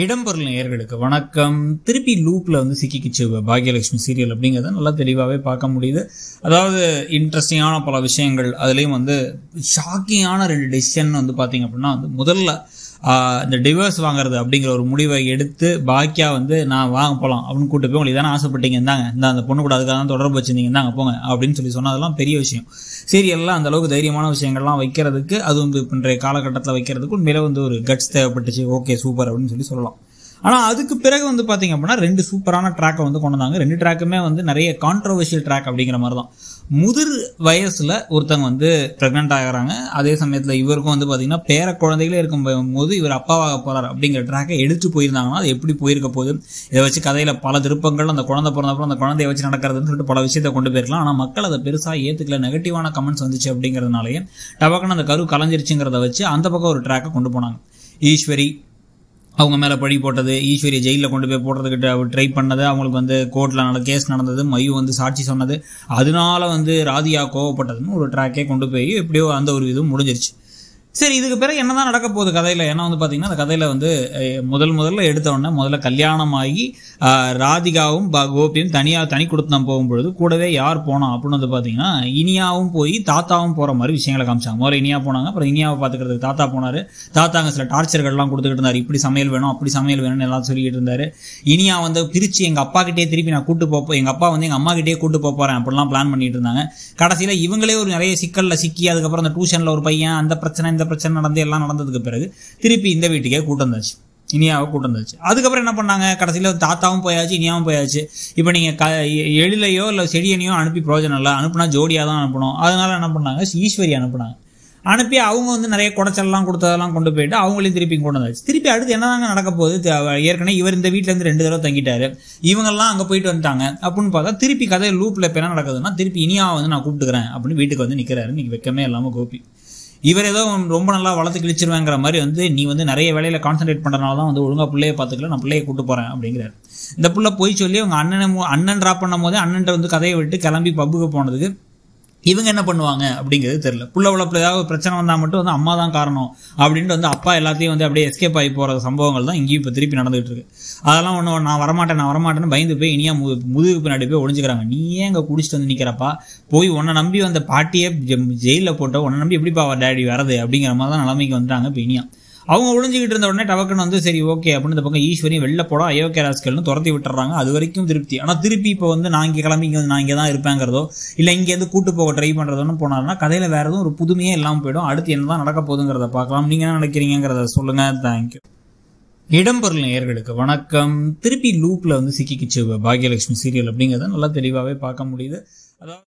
இடம்பொருள் நேயர்களுக்கு வணக்கம் திருப்பி லூப்ல வந்து சிக்கிக்கிச்சு பாக்யலட்சுமி சீரியல் அப்படிங்கிறத நல்லா தெளிவாகவே பார்க்க முடியுது அதாவது இன்ட்ரெஸ்டிங்கான பல விஷயங்கள் அதுலேயும் வந்து ஷாக்கிங்கான ரெண்டு டெசிஷன் வந்து பார்த்தீங்க அப்படின்னா வந்து முதல்ல இந்த டிவோர்ஸ் வாங்குறது அப்படிங்கிற ஒரு முடிவை எடுத்து பாக்கியா வந்து நான் வாங்க போகலாம் அப்படின்னு கூட்டு போய் உங்களுக்கு தானே ஆசைப்பட்டீங்க இந்தாங்க இந்த அந்த பொண்ணு கூட அதுக்காக தான் தொடர்பு வச்சிருந்தீங்க இந்தாங்க போங்க அப்படின்னு சொல்லி சொன்னதெல்லாம் பெரிய விஷயம் சீரியல்லாம் அந்த அளவுக்கு தைரியமான விஷயங்கள்லாம் வைக்கிறதுக்கு அது வந்து இன்றைய காலகட்டத்தில் வைக்கிறதுக்கு உண்மையில வந்து ஒரு கட்ஸ் தேவைப்பட்டுச்சு ஓகே சூப்பர் அப்படின்னு சொல்லி சொல்லலாம் ஆனால் அதுக்கு பிறகு வந்து பார்த்தீங்க அப்படின்னா ரெண்டு சூப்பரான ட்ராக்கை வந்து கொண்டு வந்தாங்க ரெண்டு ட்ராக்குமே வந்து நிறைய கான்ட்ரவர்ஷியல் ட்ராக் அப்படிங்கிற மாதிரி தான் முதிர் வயசில் ஒருத்தங்க வந்து ப்ரெக்னென்ட் ஆகிறாங்க அதே சமயத்தில் இவருக்கும் வந்து பார்த்தீங்கன்னா பேர குழந்தைகளே இருக்கும் போது இவர் அப்பாவாக போகிறார் அப்படிங்கிற ட்ராக்கை எடுத்து போயிருந்தாங்கன்னா அது எப்படி போயிருக்க போகுது இதை வச்சு கதையில் பல திருப்பங்கள் அந்த குழந்தை பிறந்தப்போ அந்த குழந்தைய வச்சு நடக்கிறதுன்னு சொல்லிட்டு பல விஷயத்தை கொண்டு போயிருக்கலாம் ஆனால் மக்கள் அதை பெருசாக ஏற்றுக்கல நெகட்டிவான கமெண்ட்ஸ் வந்துச்சு அப்படிங்கிறதுனாலேயே டபக்குன்னு அந்த கரு கலைஞ்சிருச்சுங்கிறத வச்சு அந்த பக்கம் ஒரு ட்ராக்கை கொண்டு போனாங்க ஈஸ்வரி அவங்க மேலே பழி போட்டது ஈஸ்வரியை ஜெயிலில் கொண்டு போய் போடுறதுக்கிட்ட ட்ரை பண்ணது அவங்களுக்கு வந்து கோர்ட்டில் நல்ல கேஸ் நடந்தது மயு வந்து சாட்சி சொன்னது அதனால வந்து ராதியா கோவப்பட்டதுன்னு ஒரு ட்ராக்கே கொண்டு போய் எப்படியோ அந்த ஒரு இதுவும் முடிஞ்சிருச்சு சரி இதுக்கு பிறகு என்னதான் நடக்க போகுது கதையில ஏன்னா வந்து பாத்தீங்கன்னா அந்த கதையில வந்து முதல் முதல்ல எடுத்த உடனே முதல்ல கல்யாணமாகி ராதிகாவும் கோபியும் தனியா தனி குடுத்தம் போகும்பொழுது கூடவே யார் போனோம் அப்படின்னு வந்து பாத்தீங்கன்னா இனியாவும் போய் தாத்தாவும் போற மாதிரி விஷயங்களை காமிச்சாங்க முதல்ல இனியா போனாங்க அப்புறம் இனியாவை பாத்துக்கிறதுக்கு தாத்தா போனாரு தாத்தாங்க சில டார்ச்சர்கள்லாம் கொடுத்துக்கிட்டு இருந்தாரு இப்படி சமையல் வேணும் அப்படி சமையல் வேணும்னு எல்லாம் சொல்லிட்டு இருந்தாரு இனியா வந்து பிரிச்சு எங்க அப்பா கிட்டே திருப்பி நான் கூட்டு போப்போம் எங்க அப்பா வந்து எங்க அம்மா கிட்டே கூட்டு போறேன் அப்படிலாம் பிளான் பண்ணிட்டு இருந்தாங்க கடைசியில இவங்களே ஒரு நிறைய சிக்கல்ல சிக்கி அதுக்கப்புறம் அந்த டியூஷன்ல ஒரு பையன் அந்த பிரச்சனை இந்த பிரச்சனை நடந்து எல்லாம் நடந்ததுக்கு பிறகு திருப்பி இந்த வீட்டுக்கே கூட்டம் தாச்சு இனியாவை கூட்டம் தாச்சு அதுக்கப்புறம் என்ன பண்ணாங்க கடைசியில் தாத்தாவும் போயாச்சு இனியாவும் போயாச்சு இப்போ நீங்கள் க எழிலையோ இல்லை செடியனையோ அனுப்பி பிரோஜனம் இல்லை அனுப்புனா ஜோடியாக தான் அனுப்பணும் அதனால என்ன பண்ணாங்க ஈஸ்வரி அனுப்புனாங்க அனுப்பி அவங்க வந்து நிறைய குடைச்சல்லாம் கொடுத்ததெல்லாம் கொண்டு போயிட்டு அவங்களையும் திருப்பி கொண்டு வந்தாச்சு திருப்பி அடுத்து என்னதாங்க நடக்க போகுது ஏற்கனவே இவர் இந்த வீட்டிலேருந்து ரெண்டு தடவை தங்கிட்டாரு இவங்கெல்லாம் அங்கே போயிட்டு வந்துட்டாங்க அப்படின்னு பார்த்தா திருப்பி கதை லூப்பில் இப்போ என்ன நடக்குதுன்னா திருப்பி இனியா வந்து நான் கூப்பிட்டுக்கிறேன் அப்படின்னு வீட்டுக்கு வந்து நிற்கிறாரு இன்னைக்கு வைக்கமே இல்லாமல் கோபி இவர் ஏதோ ரொம்ப நல்லா வளர்த்து கிழிச்சிருவேங்கிற மாதிரி வந்து நீ வந்து நிறைய வேலையில் கான்சன்ட்ரேட் பண்ணுறனால தான் வந்து ஒழுங்காக பிள்ளையை பார்த்துக்கல நான் பிள்ளையை கூட்டு போகிறேன் அப்படிங்கிறார் இந்த பிள்ளை போய் சொல்லி அவங்க அண்ணனை அண்ணன் ட்ராப் பண்ணும் போதே அண்ணன் வந்து கதையை விட்டு கிளம்பி பப்புக்கு போனதுக்கு இவங்க என்ன பண்ணுவாங்க அப்படிங்கிறது தெரில புள்ள வளர்ப்பில் ஏதாவது பிரச்சனை வந்தால் மட்டும் வந்து அம்மா தான் காரணம் அப்படின்ட்டு வந்து அப்பா எல்லாத்தையும் வந்து அப்படியே எஸ்கேப் ஆகி போகிற சம்பவங்கள் தான் இங்கேயும் இப்போ திருப்பி நடந்துகிட்டு இருக்கு அதெல்லாம் ஒன்று நான் வரமாட்டேன் நான் வரமாட்டேன்னு பயந்து போய் இனியா மு முதுகு பின்னாடி போய் ஒழிஞ்சுக்கிறாங்க நீ ஏன் குடிச்சிட்டு வந்து நிற்கிறப்பா போய் உன்னை நம்பி வந்த பாட்டியை ஜெயிலில் போட்ட உன்னை நம்பி எப்படிப்பா டேடி வரது அப்படிங்கிற மாதிரி தான் நிலைமைக்கு வந்துட்டாங்க இப்போ இனியா அவங்க ஒழிஞ்சிக்கிட்டு இருந்த உடனே டவக்கன் வந்து சரி ஓகே அப்படின்னு இந்த பக்கம் ஈஸ்வரியும் வெளில போட அயோக்கிய ராசிகள்னு துரத்தி விட்டுறாங்க அது வரைக்கும் திருப்தி ஆனால் திருப்பி இப்போ வந்து நான் இங்கே கிளம்பி இங்கே வந்து நான் இங்கே தான் இருப்பேங்கிறதோ இல்லை இங்கேருந்து கூட்டு போக ட்ரை பண்ணுறதுன்னு போனார்னா கதையில் வேறு எதுவும் ஒரு புதுமையே இல்லாமல் போயிடும் அடுத்து என்ன தான் நடக்க போகுதுங்கிறத பார்க்கலாம் நீங்கள் என்ன நினைக்கிறீங்கிறத சொல்லுங்கள் தேங்க்யூ இடம்பொருள் நேயர்களுக்கு வணக்கம் திருப்பி லூப்பில் வந்து சிக்கிக்கிச்சு பாக்யலட்சுமி சீரியல் அப்படிங்கிறத நல்லா தெளிவாகவே பார்க்க முடியுது அதாவது